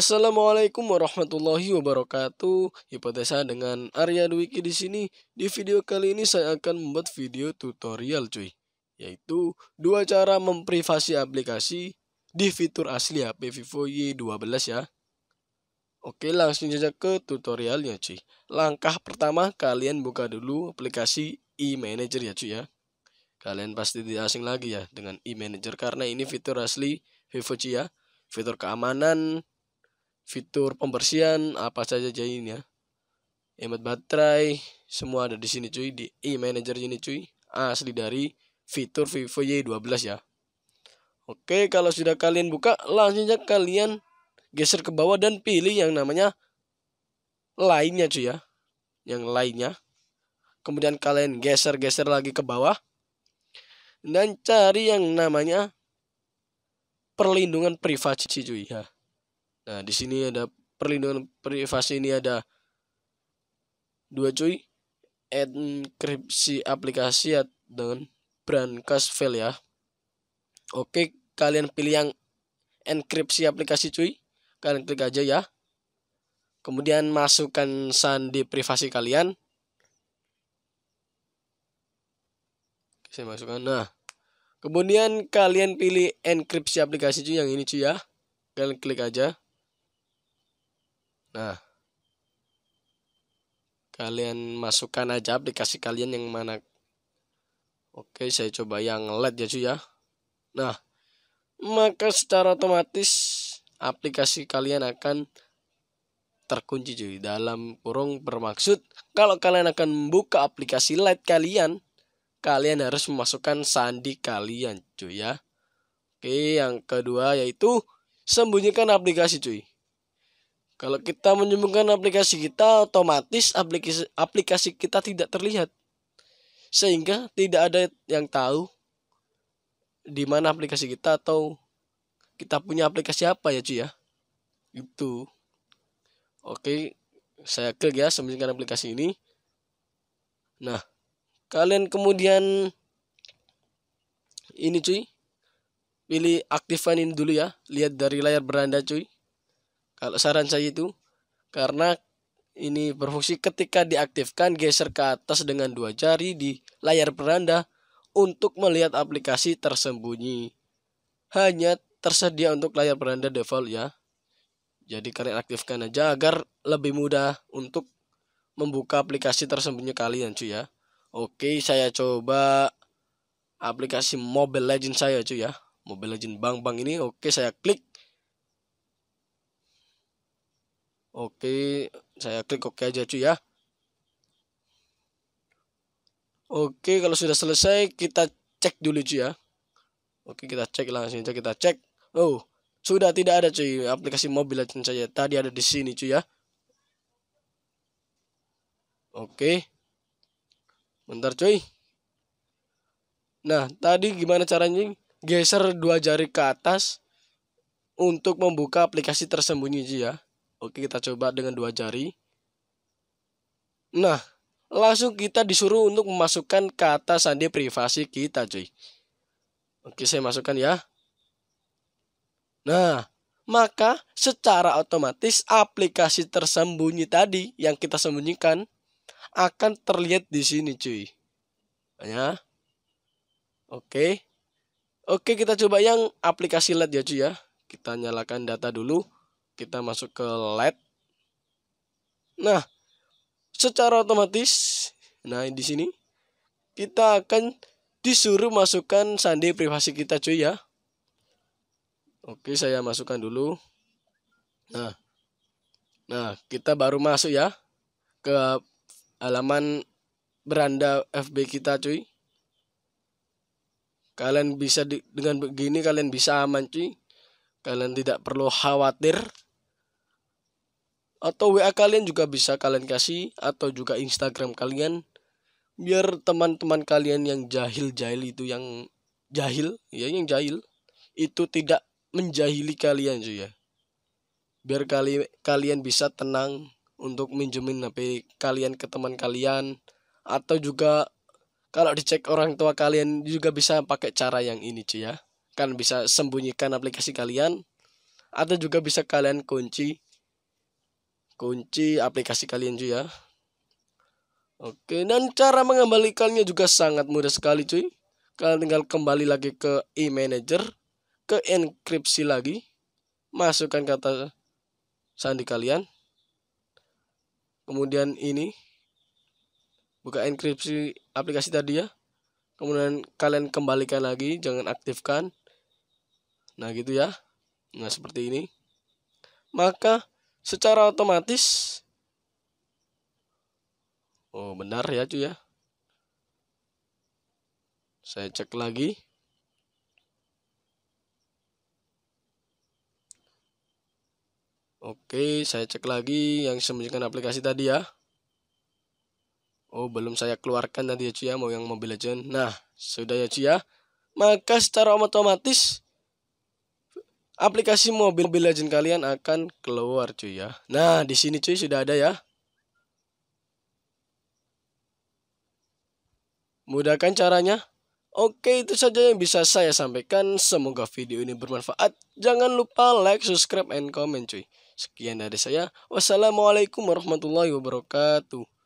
Assalamualaikum warahmatullahi wabarakatuh. Hipotesa dengan Arya Dwiki di sini. Di video kali ini saya akan membuat video tutorial cuy, yaitu dua cara memprivasi aplikasi di fitur asli HP Vivo Y12 ya. Oke, langsung saja ke tutorialnya cuy. Langkah pertama kalian buka dulu aplikasi e-manager ya cuy ya. Kalian pasti tidak asing lagi ya dengan e-manager karena ini fitur asli Vivo cuy ya. Fitur keamanan, fitur pembersihan apa saja jadi ini ya hemat baterai semua ada di sini cuy di e-manager ini cuy asli dari fitur Vivo Y12 ya Oke kalau sudah kalian buka langsung aja kalian geser ke bawah dan pilih yang namanya lainnya cuy ya yang lainnya kemudian kalian geser-geser lagi ke bawah dan cari yang namanya perlindungan privasi cuy ya Nah, di sini ada perlindungan privasi ini ada dua cuy enkripsi aplikasi ya dengan brankas file ya. Oke, kalian pilih yang enkripsi aplikasi cuy. Kalian klik aja ya. Kemudian masukkan sandi privasi kalian. Saya masukkan. Nah, kemudian kalian pilih enkripsi aplikasi cuy yang ini cuy ya. Kalian klik aja. Nah, kalian masukkan aja aplikasi kalian yang mana. Oke, saya coba yang LED ya cuy ya. Nah, maka secara otomatis aplikasi kalian akan terkunci cuy dalam kurung bermaksud kalau kalian akan membuka aplikasi LED kalian kalian harus memasukkan sandi kalian cuy ya oke yang kedua yaitu sembunyikan aplikasi cuy kalau kita menyembuhkan aplikasi kita, otomatis aplikasi, aplikasi kita tidak terlihat. Sehingga tidak ada yang tahu di mana aplikasi kita atau kita punya aplikasi apa ya cuy ya. Itu. Oke, saya klik ya sembunyikan aplikasi ini. Nah, kalian kemudian ini cuy. Pilih aktifkan ini dulu ya. Lihat dari layar beranda cuy. Kalau saran saya itu karena ini berfungsi ketika diaktifkan geser ke atas dengan dua jari di layar beranda untuk melihat aplikasi tersembunyi. Hanya tersedia untuk layar beranda default ya. Jadi kalian aktifkan aja agar lebih mudah untuk membuka aplikasi tersembunyi kalian cuy ya. Oke, saya coba aplikasi Mobile Legend saya cuy ya. Mobile Legend Bang Bang ini oke saya klik Oke, saya klik oke aja cuy ya. Oke, kalau sudah selesai kita cek dulu cuy ya. Oke, kita cek langsung aja kita cek. Oh, sudah tidak ada cuy aplikasi mobil aja. saya. Tadi ada di sini cuy ya. Oke. Bentar cuy. Nah, tadi gimana caranya? Geser dua jari ke atas untuk membuka aplikasi tersembunyi cuy ya. Oke, kita coba dengan dua jari. Nah, langsung kita disuruh untuk memasukkan kata sandi privasi kita, cuy. Oke, saya masukkan ya. Nah, maka secara otomatis aplikasi tersembunyi tadi yang kita sembunyikan akan terlihat di sini, cuy. Nah, ya. Oke. Oke, kita coba yang aplikasi LED ya, cuy ya. Kita nyalakan data dulu kita masuk ke LED. Nah, secara otomatis, nah di sini kita akan disuruh masukkan sandi privasi kita cuy ya. Oke, saya masukkan dulu. Nah, nah kita baru masuk ya ke halaman beranda FB kita cuy. Kalian bisa di, dengan begini kalian bisa aman cuy. Kalian tidak perlu khawatir atau WA kalian juga bisa kalian kasih atau juga Instagram kalian biar teman-teman kalian yang jahil-jahil itu yang jahil ya yang jahil itu tidak menjahili kalian cuy ya biar kali kalian bisa tenang untuk minjemin HP kalian ke teman kalian atau juga kalau dicek orang tua kalian juga bisa pakai cara yang ini cuy ya kan bisa sembunyikan aplikasi kalian atau juga bisa kalian kunci kunci aplikasi kalian cuy ya. Oke, dan cara mengembalikannya juga sangat mudah sekali cuy. Kalian tinggal kembali lagi ke e-manager, ke enkripsi lagi. Masukkan kata sandi kalian. Kemudian ini buka enkripsi aplikasi tadi ya. Kemudian kalian kembalikan lagi, jangan aktifkan. Nah, gitu ya. Nah, seperti ini. Maka secara otomatis Oh benar ya cuy ya Saya cek lagi Oke saya cek lagi yang sembunyikan aplikasi tadi ya Oh belum saya keluarkan tadi ya cuy ya mau yang Mobile Legend Nah sudah ya cuy ya Maka secara otomatis aplikasi mobil mobil Legend kalian akan keluar cuy ya. Nah, di sini cuy sudah ada ya. Mudah kan caranya? Oke, itu saja yang bisa saya sampaikan. Semoga video ini bermanfaat. Jangan lupa like, subscribe, and comment cuy. Sekian dari saya. Wassalamualaikum warahmatullahi wabarakatuh.